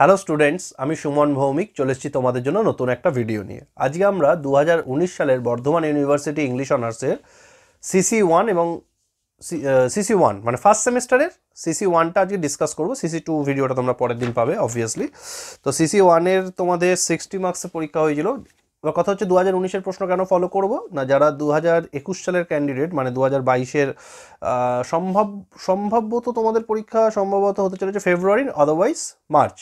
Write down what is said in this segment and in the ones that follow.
Hello students আমি সুমন ভৌমিক চলেছি তোমাদের জন্য নতুন একটা ভিডিও নিয়ে আজকে আমরা দু সালের বর্ধমান ইউনিভার্সিটি ইংলিশ অনার্সের সিসি ওয়ান এবং সিসি ওয়ান মানে ফার্স্ট সেমিস্টারের সিসি ওয়ানটা আজকে ডিসকাস করবো সিসি টু ভিডিওটা তোমরা পরের দিন পাবে অবভিয়াসলি তো সিসি ওয়ানের তোমাদের সিক্সটি মার্কসের পরীক্ষা হয়েছিল এবার কথা হচ্ছে দু হাজার উনিশের প্রশ্ন কেন ফলো করবো না যারা দু হাজার একুশ সালের ক্যান্ডিডেট মানে দু হাজার বাইশের সম্ভব সম্ভাব্যত তোমাদের পরীক্ষা সম্ভবত হতে চলেছে February otherwise March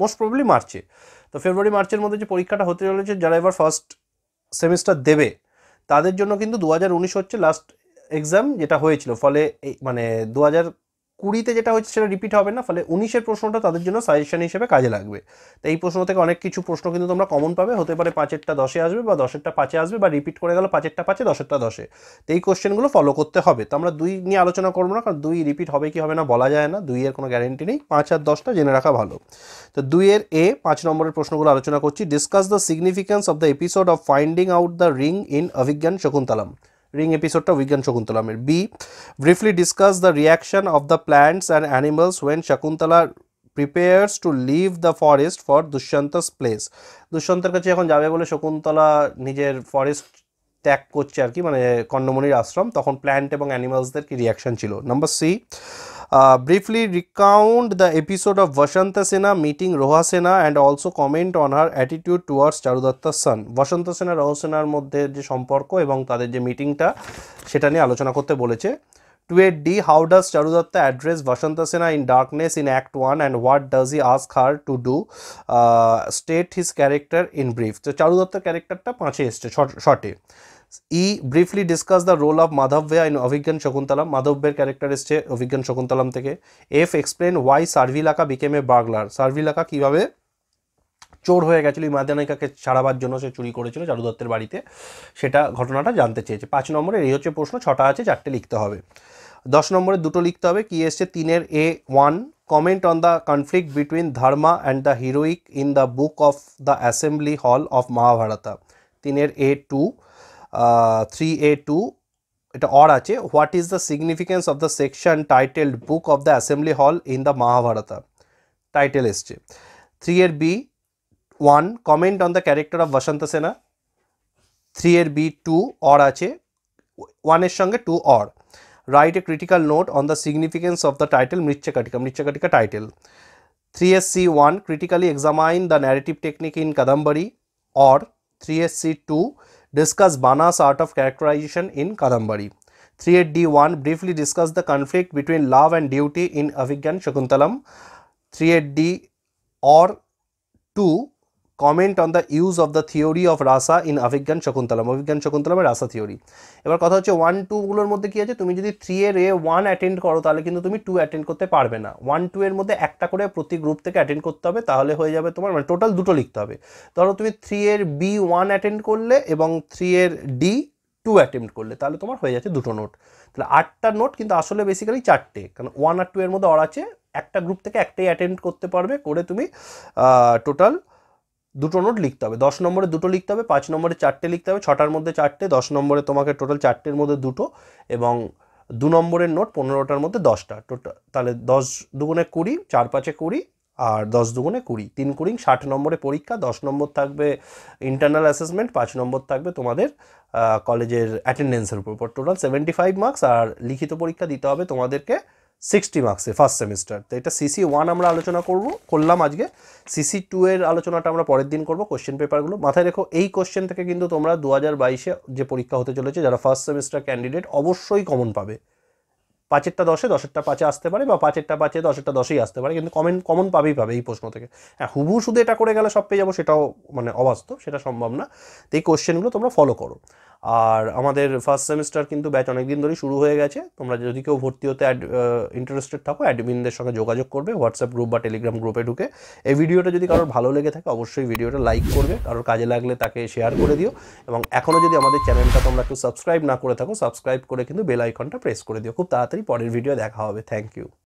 most probably মার্চে তো ফেব্রুয়ারি মার্চের মধ্যে যে পরীক্ষাটা হতে চলেছে যারা এবার ফার্স্ট সেমিস্টার দেবে তাদের জন্য কিন্তু দু হচ্ছে লাস্ট এক্সাম যেটা হয়েছিল ফলে এই মানে দু হাজার কুড়িতে যেটা হচ্ছে সেটা রিপিট হবে না ফলে উনিশের প্রশ্নটা তাদের জন্য সাজেশন হিসেবে কাজে লাগবে তো এই প্রশ্ন থেকে অনেক কিছু প্রশ্ন কিন্তু তোমরা কমন পাবে হতে পারে পাঁচেরটা দশে আসবে বা দশেরটা পাঁচে আসবে বা রিপিট করে গেল পাঁচেরটা পাঁচে দশেরটা দশে তো এই কোশ্চেনগুলো ফলো করতে হবে তো আমরা দুই নিয়ে আলোচনা করবো না কারণ দুই রিপিট হবে কি হবে না বলা যায় না দুইয়ের কোনো গ্যারেন্টি নেই পাঁচ আর দশটা জেনে রাখা ভালো তো দুইয়ের এ পাঁচ নম্বরের প্রশ্নগুলো আলোচনা করছি discuss the significance of the episode of finding out the ring in Abhijnana Shakuntalam ring এপিসোডটা বিজ্ঞান শকুন্তলামের B briefly discuss the reaction of the plants and animals when Shakuntala prepares to leave the forest for Dushyanta's place দুষ্যন্তের কাছে এখন যাবে বলে শকুন্তলা নিজের forest ত্যাগ করছে আর কি মানে কন্নমণির আশ্রম তখন প্ল্যান্ট এবং অ্যানিমালসদের কি রিয়াকশন ছিল number C Uh, briefly recount the episode of Vashanta Sena meeting Roha Sena and also comment on her attitude towards Charudatta's son. Vashanta Sena Roha Senaর মধ্যে যে সম্পর্ক এবং তাদের যে মিটিংটা সেটা নিয়ে আলোচনা করতে বলেছে two A D how does Charudatta address Vasantasena in darkness in act one and what does he ask her to do state his character in brief তো চারুদত্তার ক্যারেক্টারটা পাঁচে এসছে শর্টে E briefly discuss the role of Madhavya in Abhijnana Shakuntalam মাধব্যের character এসছে অভিজ্ঞান শকুন্তলাম থেকে F explain why Sharvilaka became a burglar Sharvilaka কীভাবে চোর হয়ে গেছিলো গেছিল ইমাদানিকাকে ছাড়াবার জন্য সে চুরি করেছিল জারু দত্তের বাড়িতে সেটা ঘটনাটা জানতে চেয়েছে পাঁচ নম্বরে এই হচ্ছে প্রশ্ন ছটা আছে চারটে লিখতে হবে দশ নম্বরে দুটো লিখতে হবে কি এসছে তিনের A one comment on the conflict between dharma and the heroic in the book of the assembly hall of Mahabharata তিনের A two 3A2 or Ache, what is the significance of the section titled Book of the Assembly Hall in the Mahabharata? Title is 3A B 1 comment on the character of Vashantasena 3A B 2 or 1 is Shanga 2 or write a critical note on the significance of the title Mritchakatika Mritchakatika title 3SC 1 critically examine the narrative technique in Kadambari or 3SC 2 discuss Bana's art of characterization in Kadambari. 38D1 briefly discuss the conflict between love and duty in Avigyan Shakuntalam. 38D or 2 comment on the use of the theory of rasa in Abhijnana Shakuntalam Abhijnana Shakuntalam rasa theory এবার কথা হচ্ছে one টুগুলোর মধ্যে কী আছে তুমি যদি three এর এ one attend করো তাহলে কিন্তু তুমি টু অ্যাটেন্ড করতে পারবে না ওয়ান টু এর মধ্যে একটা করে প্রতি গ্রুপ থেকে অ্যাটেন্ড করতে হবে তাহলে হয়ে যাবে তোমার মানে টোটাল দুটো লিখতে হবে ধরো তুমি থ্রি এর বি ওয়ান অ্যাটেন্ড করলে এবং থ্রি এর ডি টু অ্যাটেম্প করলে তাহলে তোমার হয়ে যাচ্ছে দুটো নোট তাহলে আটটা নোট কিন্তু আসলে বেসিক্যালি চারটে কারণ ওয়ান আর টু এর মধ্যে অর আছে একটা গ্রুপ থেকে একটাই অ্যাটেন্ড করতে পারবে করে তুমি টোটাল দুটো নোট লিখতে হবে দশ নম্বরে দুটো লিখতে হবে পাঁচ নম্বরে চারটে লিখতে হবে ছটার মধ্যে চারটে দশ নম্বরে তোমাকে টোটাল চারটের মধ্যে দুটো এবং দু নম্বরের নোট পনেরোটার মধ্যে দশটা টোটাল তাহলে দশ দুগুণে কুড়ি চার পাঁচে কুড়ি আর দশ দুগুণে কুড়ি তিন কুড়ি ষাট নম্বরে পরীক্ষা দশ নম্বর থাকবে ইন্টারনাল অ্যাসেসমেন্ট পাঁচ নম্বর থাকবে তোমাদের কলেজের অ্যাটেন্ডেন্সের উপর টোটাল সেভেন্টি ফাইভ মার্কস আর লিখিত পরীক্ষা দিতে হবে তোমাদেরকে সিক্সটি মার্কসে ফার্স্ট সেমিস্টার তো এটা সিসি ওয়ান আমরা আলোচনা করব করলাম আজকে সিসি টু এর আলোচনাটা আমরা পরের দিন করব কোশ্চেন পেপারগুলো মাথায় রেখো এই কোশ্চেন থেকে কিন্তু তোমরা দু হাজার বাইশে যে পরীক্ষা হতে চলেছে যারা ফার্স্ট সেমিস্টার ক্যান্ডিডেট অবশ্যই কমন পাবে পাঁচেরটা দশে দশেরটা পাঁচে আসতে পারে বা পাঁচেরটা পাঁচে দশেরটা দশেই আসতে পারে কিন্তু কমেন কমন পাবেই পাবে এই প্রশ্ন থেকে হ্যাঁ হুবু শুধু এটা করে গেলে সব পেয়ে যাবো সেটাও মানে অবাস্তব সেটা সম্ভব না তো এই কোশ্চেনগুলো তোমরা ফলো করো আর আমাদের ফার্স্ট সেমিস্টার কিন্তু ব্যাচ অনেক দিন ধরেই শুরু হয়ে গেছে তোমরা যদি কেউ ভর্তি হতে অ্যাড ইন্টারেস্টেড থাকো অ্যাডমিনদের সঙ্গে যোগাযোগ করবে হোয়াটসঅ্যাপ গ্রুপ বা টেলিগ্রাম গ্রুপে ঢুকে এই ভিডিওটা যদি কারোর ভালো লেগে থাকে অবশ্যই ভিডিওটা লাইক করবে কারোর কাজে লাগলে তাকে শেয়ার করে দিও এবং এখনও যদি আমাদের চ্যানেলটা তোমরা কেউ সাবস্ক্রাইব না করে থাকো সাবস্ক্রাইব করে কিন্তু বেল আইকনটা প্রেস করে দিও খুব তাড়াতাড়ি পরের ভিডিও দেখা হবে থ্যাংক ইউ